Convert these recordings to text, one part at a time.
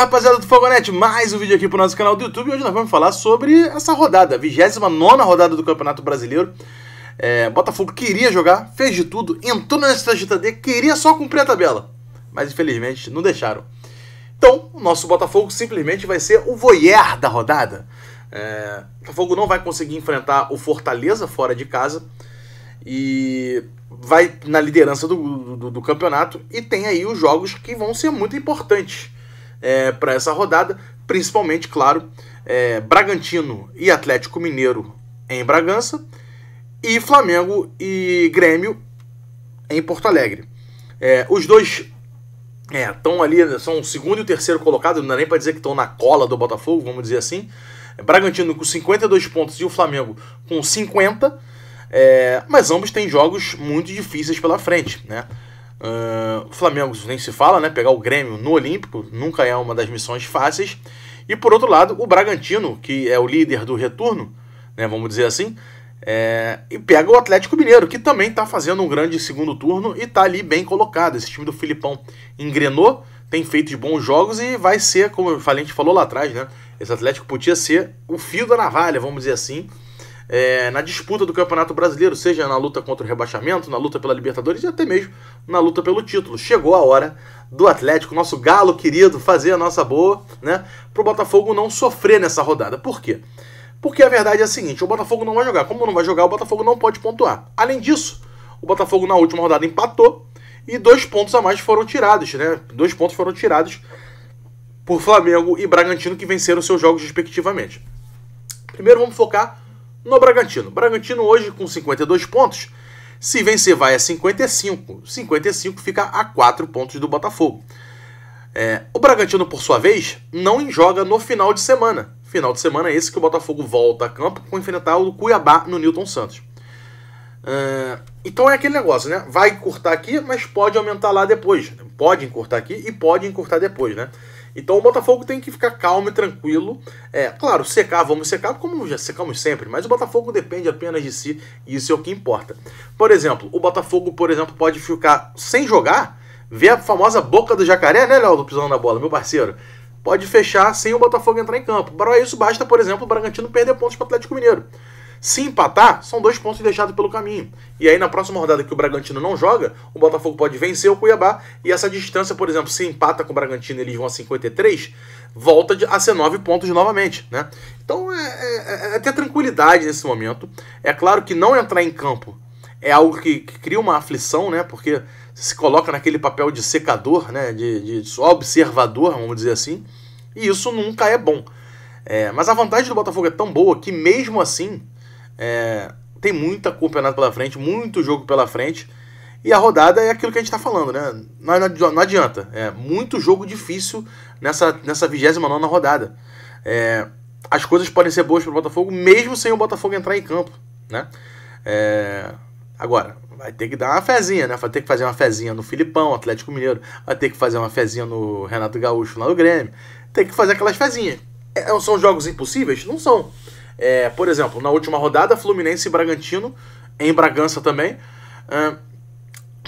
rapaziada do Fogonete, mais um vídeo aqui pro nosso canal do YouTube e hoje nós vamos falar sobre essa rodada, a 29 rodada do Campeonato Brasileiro. É, Botafogo queria jogar, fez de tudo, entrou nessa GTD, queria só cumprir a tabela, mas infelizmente não deixaram. Então, o nosso Botafogo simplesmente vai ser o voyeur da rodada. É, o Botafogo não vai conseguir enfrentar o Fortaleza fora de casa e vai na liderança do, do, do campeonato e tem aí os jogos que vão ser muito importantes é, para essa rodada, principalmente, claro, é, Bragantino e Atlético Mineiro em Bragança e Flamengo e Grêmio em Porto Alegre. É, os dois estão é, ali, são o segundo e o terceiro colocado, não dá nem para dizer que estão na cola do Botafogo, vamos dizer assim. É, Bragantino com 52 pontos e o Flamengo com 50, é, mas ambos têm jogos muito difíceis pela frente, né? Uh, o Flamengo nem se fala, né? Pegar o Grêmio no Olímpico nunca é uma das missões fáceis. E por outro lado, o Bragantino, que é o líder do retorno, né? Vamos dizer assim, é, e pega o Atlético Mineiro, que também está fazendo um grande segundo turno e está ali bem colocado. Esse time do Filipão engrenou, tem feito bons jogos e vai ser, como o Valente falou lá atrás, né? Esse Atlético podia ser o fio da navalha, vamos dizer assim, é, na disputa do Campeonato Brasileiro, seja na luta contra o rebaixamento, na luta pela Libertadores e até mesmo na luta pelo título. Chegou a hora do Atlético, nosso galo querido, fazer a nossa boa, né? Pro Botafogo não sofrer nessa rodada. Por quê? Porque a verdade é a seguinte: o Botafogo não vai jogar. Como não vai jogar, o Botafogo não pode pontuar. Além disso, o Botafogo na última rodada empatou e dois pontos a mais foram tirados, né? Dois pontos foram tirados por Flamengo e Bragantino que venceram seus jogos respectivamente. Primeiro vamos focar no Bragantino. Bragantino hoje com 52 pontos. Se vencer, vai a 55. 55 fica a 4 pontos do Botafogo. É, o Bragantino, por sua vez, não joga no final de semana. Final de semana é esse que o Botafogo volta a campo com enfrentar o Cuiabá no Newton Santos. É, então é aquele negócio, né? Vai cortar aqui, mas pode aumentar lá depois. Pode encurtar aqui e pode encurtar depois, né? Então o Botafogo tem que ficar calmo e tranquilo. É, claro, secar, vamos secar, como já secamos sempre, mas o Botafogo depende apenas de si e isso é o que importa. Por exemplo, o Botafogo, por exemplo, pode ficar sem jogar, ver a famosa boca do jacaré, né, Léo, do pisão na bola, meu parceiro? Pode fechar sem o Botafogo entrar em campo. Para isso, basta, por exemplo, o Bragantino perder pontos para o Atlético Mineiro. Se empatar, são dois pontos deixados pelo caminho. E aí, na próxima rodada que o Bragantino não joga, o Botafogo pode vencer o Cuiabá. E essa distância, por exemplo, se empata com o Bragantino eles vão a 53, volta a ser nove pontos novamente. Né? Então, é, é, é, é ter tranquilidade nesse momento. É claro que não entrar em campo é algo que, que cria uma aflição, né? porque se coloca naquele papel de secador, né? de, de observador, vamos dizer assim. E isso nunca é bom. É, mas a vantagem do Botafogo é tão boa que, mesmo assim, é, tem muita campeonato pela frente, muito jogo pela frente. E a rodada é aquilo que a gente está falando, né? Não, não, adianta. É muito jogo difícil nessa, nessa 29 rodada. É, as coisas podem ser boas para o Botafogo, mesmo sem o Botafogo entrar em campo, né? É, agora, vai ter que dar uma fezinha, né? Vai ter que fazer uma fezinha no Filipão, Atlético Mineiro. Vai ter que fazer uma fezinha no Renato Gaúcho lá no Grêmio. Tem que fazer aquelas fezinhas. É, são jogos impossíveis? Não são. É, por exemplo, na última rodada, Fluminense e Bragantino, em Bragança também. É,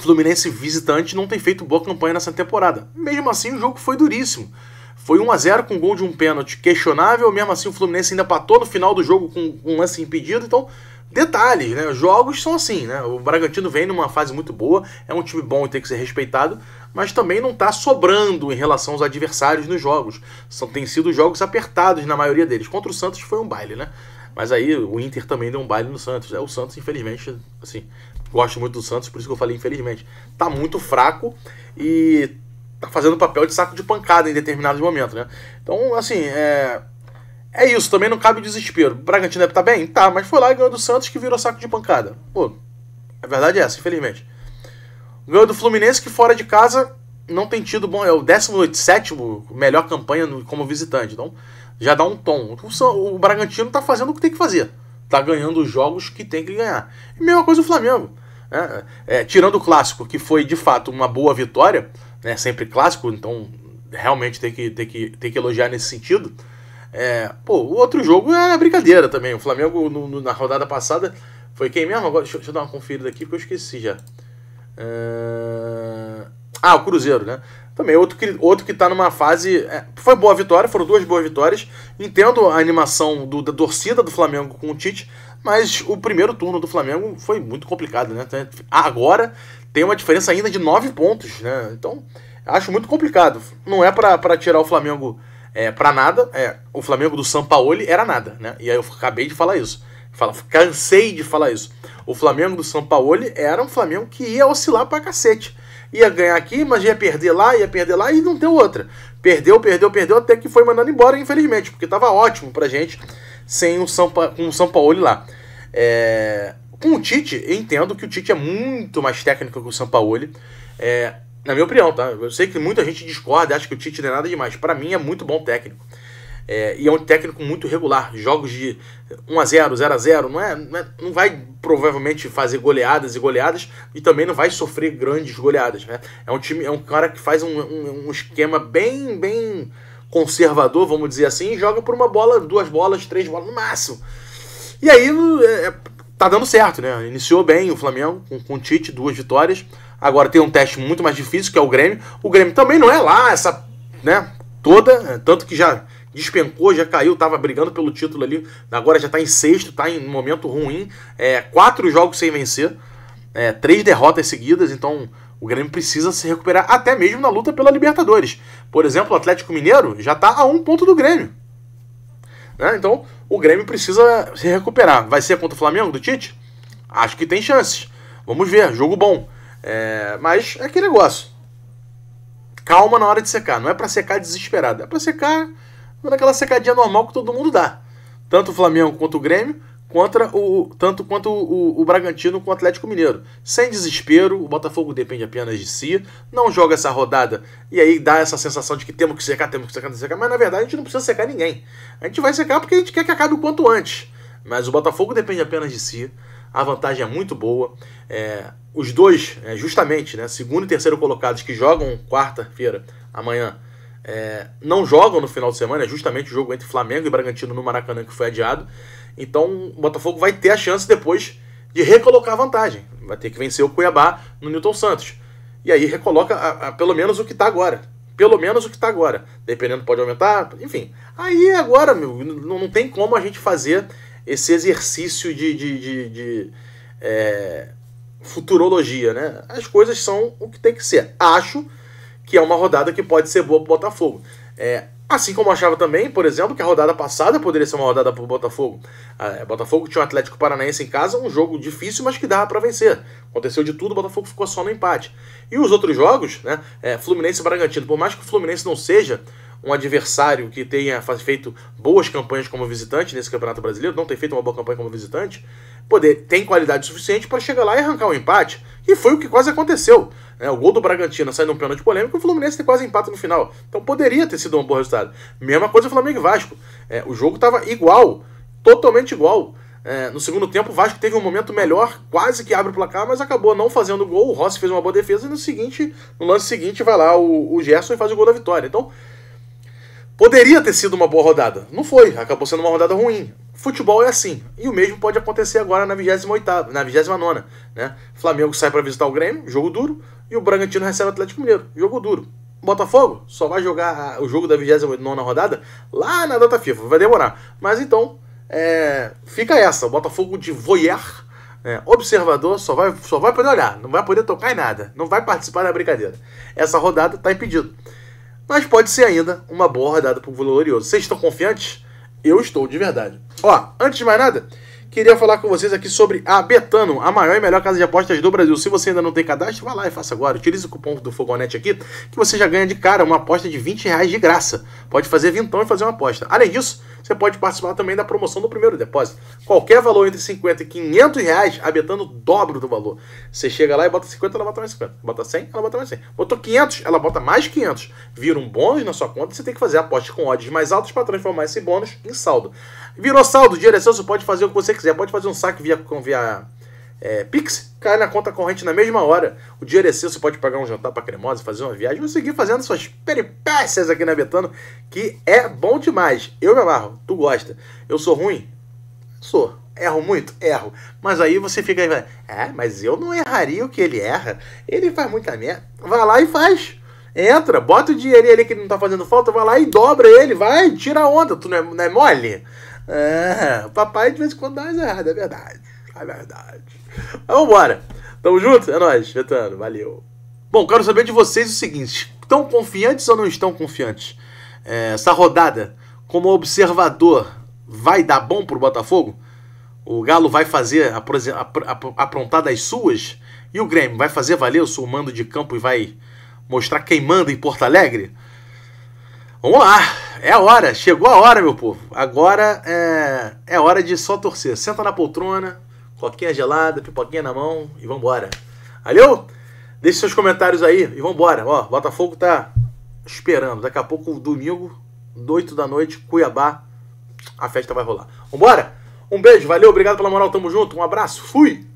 Fluminense visitante não tem feito boa campanha nessa temporada. Mesmo assim, o jogo foi duríssimo. Foi 1 a 0 com gol de um pênalti questionável, mesmo assim o Fluminense ainda patou no final do jogo com um lance impedido, então Detalhes, né? Jogos são assim, né? O Bragantino vem numa fase muito boa, é um time bom e tem que ser respeitado, mas também não está sobrando em relação aos adversários nos jogos. São, tem sido jogos apertados na maioria deles. Contra o Santos foi um baile, né? Mas aí o Inter também deu um baile no Santos. É, o Santos, infelizmente, assim, gosto muito do Santos, por isso que eu falei infelizmente. Tá muito fraco e tá fazendo papel de saco de pancada em determinados momentos, né? Então, assim, é, é isso, também não cabe desespero. O Bragantino deve estar tá bem? Tá, mas foi lá e ganhou do Santos que virou saco de pancada. Pô, a verdade é essa, infelizmente. Ganhou do Fluminense que fora de casa não tem tido bom. É o 17 melhor campanha como visitante. Então já dá um tom. O, Bragantino está fazendo o que tem que fazer. está ganhando os jogos que tem que ganhar. E mesma coisa o Flamengo. Né? É, tirando o clássico, que foi de fato uma boa vitória, né? sempre clássico, então realmente tem que, tem, que, tem que elogiar nesse sentido. É, pô, o outro jogo é brincadeira também. O Flamengo, no, no, na rodada passada, foi quem mesmo? Agora, deixa, deixa, eu dar uma conferida aqui porque eu esqueci já. É... Ah, o Cruzeiro, né? Também outro que, outro que tá numa fase. É, foi boa vitória, foram duas boas vitórias. Entendo a animação do, da torcida do Flamengo com o Tite, mas o primeiro turno do Flamengo foi muito complicado, né? Agora tem uma diferença ainda de nove pontos, né? Então, acho muito complicado. Não é para tirar o Flamengo é, para nada. É, o Flamengo do Sampaoli era nada, né? E aí eu acabei de falar isso. Fala, cansei de falar isso. O Flamengo do Sampaoli era um Flamengo que ia oscilar pra cacete. Ia ganhar aqui, mas ia perder lá, ia perder lá e não deu outra. Perdeu, perdeu, perdeu, até que foi mandando embora, infelizmente, porque tava ótimo pra gente sem o Sampa, com o Sampaoli lá. É... Com o Tite, eu entendo que o Tite é muito mais técnico que o Sampaoli. É, na minha opinião, tá? Eu sei que muita gente discorda, acha que o Tite não é nada demais. Para mim é muito bom técnico. É, e é um técnico muito regular. Jogos de 1 a 0 0 a 0 não, é, não, é, não vai provavelmente fazer goleadas e goleadas e também não vai sofrer grandes goleadas. Né? É um time, é um cara que faz um, um, um esquema bem, bem conservador, vamos dizer assim, e joga por uma bola, duas bolas, três bolas no máximo. E aí, é, é tá dando certo, né? Iniciou bem o Flamengo com, com o Tite, duas vitórias. Agora tem um teste muito mais difícil, que é o Grêmio. O Grêmio também não é lá essa, né, toda, é, tanto que já despencou, já caiu, tava brigando pelo título ali. Agora já tá em sexto, tá em momento ruim. É, quatro jogos sem vencer, é, três derrotas seguidas, então o Grêmio precisa se recuperar até mesmo na luta pela Libertadores. Por exemplo, o Atlético Mineiro já tá a um ponto do Grêmio. Né? Então, o Grêmio precisa se recuperar. Vai ser contra o Flamengo do Tite? Acho que tem chances. Vamos ver, jogo bom. É, mas é aquele negócio. Calma na hora de secar. Não é para secar desesperado. É para secar naquela secadinha normal que todo mundo dá. Tanto o Flamengo quanto o Grêmio contra o tanto quanto o, o, Bragantino com o Atlético Mineiro. Sem desespero, o Botafogo depende apenas de si, não joga essa rodada e aí dá essa sensação de que temos que secar, temos que secar, temos que secar, mas na verdade a gente não precisa secar ninguém. A gente vai secar porque a gente quer que acabe o quanto antes. Mas o Botafogo depende apenas de si, a vantagem é muito boa. É, os dois, é, justamente, né, segundo e terceiro colocados que jogam quarta-feira, amanhã, é, não jogam no final de semana, é justamente o jogo entre Flamengo e Bragantino no Maracanã que foi adiado. Então o Botafogo vai ter a chance depois de recolocar a vantagem. Vai ter que vencer o Cuiabá no Newton Santos. E aí recoloca a, a, pelo menos o que está agora. Pelo menos o que está agora. Dependendo, pode aumentar, enfim. Aí agora, meu, não, não tem como a gente fazer esse exercício de, de, de, de é, futurologia, né? As coisas são o que tem que ser. Acho que é uma rodada que pode ser boa para o Botafogo. É, Assim como achava também, por exemplo, que a rodada passada poderia ser uma rodada para o Botafogo. É, Botafogo tinha o um Atlético Paranaense em casa, um jogo difícil, mas que dava para vencer. Aconteceu de tudo, o Botafogo ficou só no empate. E os outros jogos, né? É, Fluminense e Bragantino, por mais que o Fluminense não seja um adversário que tenha feito boas campanhas como visitante nesse Campeonato Brasileiro, não tem feito uma boa campanha como visitante, poder tem qualidade suficiente para chegar lá e arrancar um empate. E foi o que quase aconteceu. Né? O gol do Bragantino saindo um pênalti polêmico, o Fluminense tem quase empate no final. Então poderia ter sido um bom resultado. Mesma coisa o Flamengo e Vasco. É, o jogo estava igual, totalmente igual. É, no segundo tempo, o Vasco teve um momento melhor, quase que abre o placar, mas acabou não fazendo gol. O Rossi fez uma boa defesa e no seguinte, no lance seguinte, vai lá o, o Gerson e faz o gol da vitória. Então, Poderia ter sido uma boa rodada. Não foi, acabou sendo uma rodada ruim. Futebol é assim. E o mesmo pode acontecer agora na 28 na 29 né? Flamengo sai para visitar o Grêmio, jogo duro, e o Bragantino recebe o Atlético Mineiro, jogo duro. Botafogo só vai jogar ah, o jogo da 29 rodada lá na data FIFA, vai demorar. Mas então, é, fica essa: o Botafogo de voyeur, é, observador, só vai, só vai poder olhar, não vai poder tocar em nada, não vai participar da brincadeira. Essa rodada está impedido mas pode ser ainda uma boa rodada para o Glorioso. Vocês estão confiantes? Eu estou, de verdade. Ó, antes de mais nada, queria falar com vocês aqui sobre a Betano, a maior e melhor casa de apostas do Brasil. Se você ainda não tem cadastro, vá lá e faça agora. Utilize o cupom do Fogonete aqui, que você já ganha de cara uma aposta de 20 reais de graça. Pode fazer vintão e fazer uma aposta. Além disso, você pode participar também da promoção do primeiro depósito. Qualquer valor entre 50 e 500 reais, a Betano dobro do valor. Você chega lá e bota 50, ela bota mais 50. Bota 100, ela bota mais 100. Botou 500, ela bota mais 500. Vira um bônus na sua conta e você tem que fazer apostas com odds mais altas para transformar esse bônus em saldo. Virou saldo, direção, você pode fazer o que você quiser. Pode fazer um saque via... via é, Pix, cai na conta corrente na mesma hora. O dinheiro é seu, você pode pagar um jantar para cremosa, fazer uma viagem, ou seguir fazendo suas peripécias aqui na Betano, que é bom demais. Eu me amarro, tu gosta. Eu sou ruim? Sou. Erro muito? Erro. Mas aí você fica aí, vai, é, mas eu não erraria o que ele erra. Ele faz muita merda. Vai lá e faz. Entra, bota o dinheirinho ali que não tá fazendo falta, vai lá e dobra ele, vai, tira a onda. Tu não é, não é mole? É, o papai de vez em quando dá umas erradas, é verdade. É verdade. Mas vambora. Tamo junto? É nóis, Betano. Valeu. Bom, quero saber de vocês o seguinte: estão confiantes ou não estão confiantes? É, essa rodada, como observador, vai dar bom pro Botafogo? O Galo vai fazer apr apr aprontar das suas? E o Grêmio vai fazer valer o seu mando de campo e vai mostrar quem manda em Porto Alegre? Vamos lá, é a hora, chegou a hora, meu povo. Agora é, é hora de só torcer. Senta na poltrona, coquinha gelada, pipoquinha na mão e vambora. Valeu? Deixe seus comentários aí e vambora. Ó, Botafogo tá esperando. Daqui a pouco, domingo, 8 da noite, Cuiabá, a festa vai rolar. Vambora? Um beijo, valeu, obrigado pela moral, tamo junto, um abraço, fui!